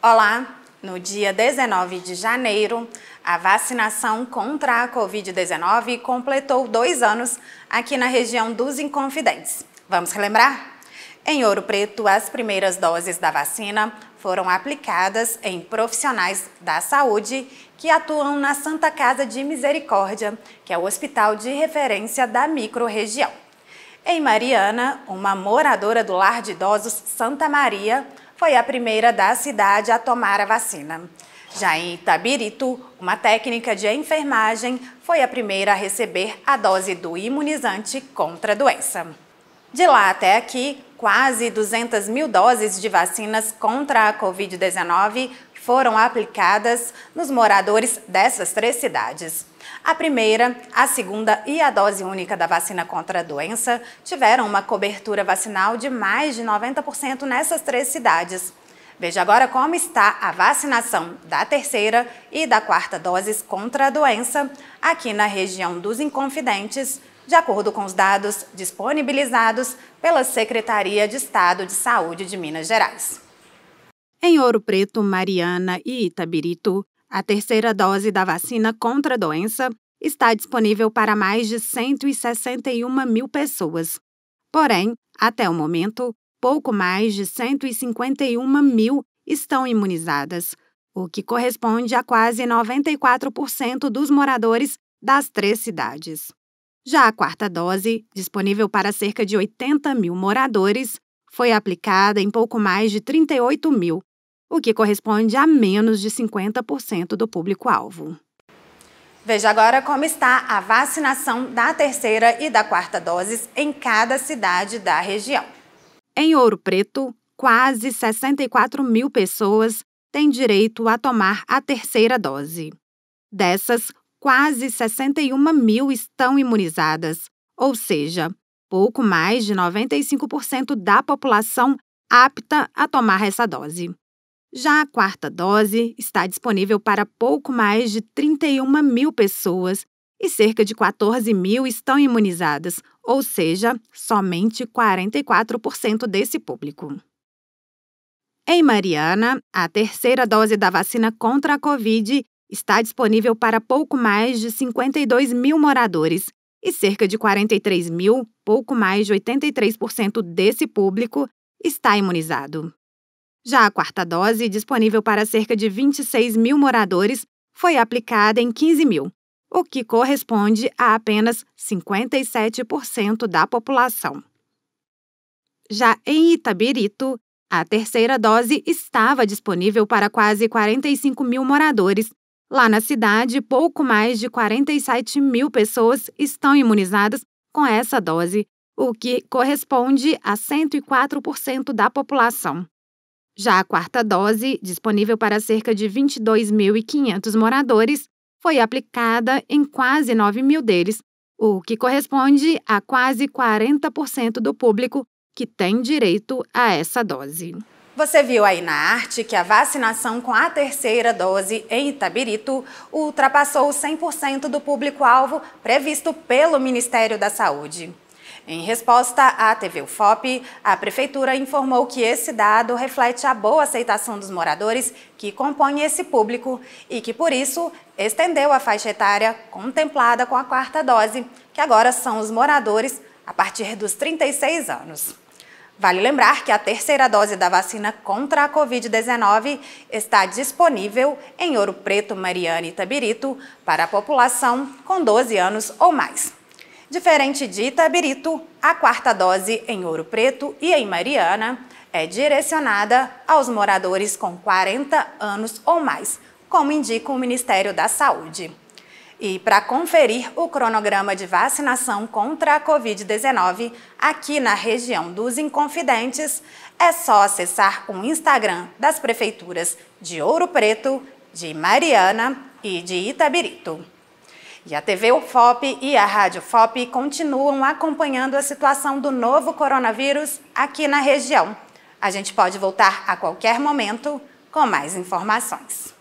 Olá! No dia 19 de janeiro, a vacinação contra a Covid-19 completou dois anos aqui na região dos Inconfidentes. Vamos relembrar? Em Ouro Preto, as primeiras doses da vacina foram aplicadas em profissionais da saúde que atuam na Santa Casa de Misericórdia, que é o hospital de referência da microrregião. Em Mariana, uma moradora do lar de idosos Santa Maria foi a primeira da cidade a tomar a vacina. Já em Itabirito, uma técnica de enfermagem foi a primeira a receber a dose do imunizante contra a doença. De lá até aqui, quase 200 mil doses de vacinas contra a Covid-19 foram aplicadas nos moradores dessas três cidades. A primeira, a segunda e a dose única da vacina contra a doença tiveram uma cobertura vacinal de mais de 90% nessas três cidades. Veja agora como está a vacinação da terceira e da quarta doses contra a doença aqui na região dos Inconfidentes, de acordo com os dados disponibilizados pela Secretaria de Estado de Saúde de Minas Gerais. Em Ouro Preto, Mariana e Itabirito, a terceira dose da vacina contra a doença está disponível para mais de 161 mil pessoas. Porém, até o momento, pouco mais de 151 mil estão imunizadas, o que corresponde a quase 94% dos moradores das três cidades. Já a quarta dose, disponível para cerca de 80 mil moradores, foi aplicada em pouco mais de 38 mil, o que corresponde a menos de 50% do público-alvo. Veja agora como está a vacinação da terceira e da quarta doses em cada cidade da região. Em Ouro Preto, quase 64 mil pessoas têm direito a tomar a terceira dose. Dessas, quase 61 mil estão imunizadas, ou seja, pouco mais de 95% da população apta a tomar essa dose. Já a quarta dose está disponível para pouco mais de 31 mil pessoas e cerca de 14 mil estão imunizadas, ou seja, somente 44% desse público. Em Mariana, a terceira dose da vacina contra a Covid está disponível para pouco mais de 52 mil moradores e cerca de 43 mil, pouco mais de 83% desse público, está imunizado. Já a quarta dose, disponível para cerca de 26 mil moradores, foi aplicada em 15 mil, o que corresponde a apenas 57% da população. Já em Itabirito, a terceira dose estava disponível para quase 45 mil moradores. Lá na cidade, pouco mais de 47 mil pessoas estão imunizadas com essa dose, o que corresponde a 104% da população. Já a quarta dose, disponível para cerca de 22.500 moradores, foi aplicada em quase 9 mil deles, o que corresponde a quase 40% do público que tem direito a essa dose. Você viu aí na arte que a vacinação com a terceira dose em Itabirito ultrapassou 100% do público-alvo previsto pelo Ministério da Saúde. Em resposta à TV UFOP, a Prefeitura informou que esse dado reflete a boa aceitação dos moradores que compõem esse público e que, por isso, estendeu a faixa etária contemplada com a quarta dose, que agora são os moradores a partir dos 36 anos. Vale lembrar que a terceira dose da vacina contra a Covid-19 está disponível em Ouro Preto, Mariana e Tabirito para a população com 12 anos ou mais. Diferente de Itabirito, a quarta dose em Ouro Preto e em Mariana é direcionada aos moradores com 40 anos ou mais, como indica o Ministério da Saúde. E para conferir o cronograma de vacinação contra a Covid-19 aqui na região dos Inconfidentes, é só acessar o Instagram das prefeituras de Ouro Preto, de Mariana e de Itabirito. E a TV UFOP e a Rádio FOP continuam acompanhando a situação do novo coronavírus aqui na região. A gente pode voltar a qualquer momento com mais informações.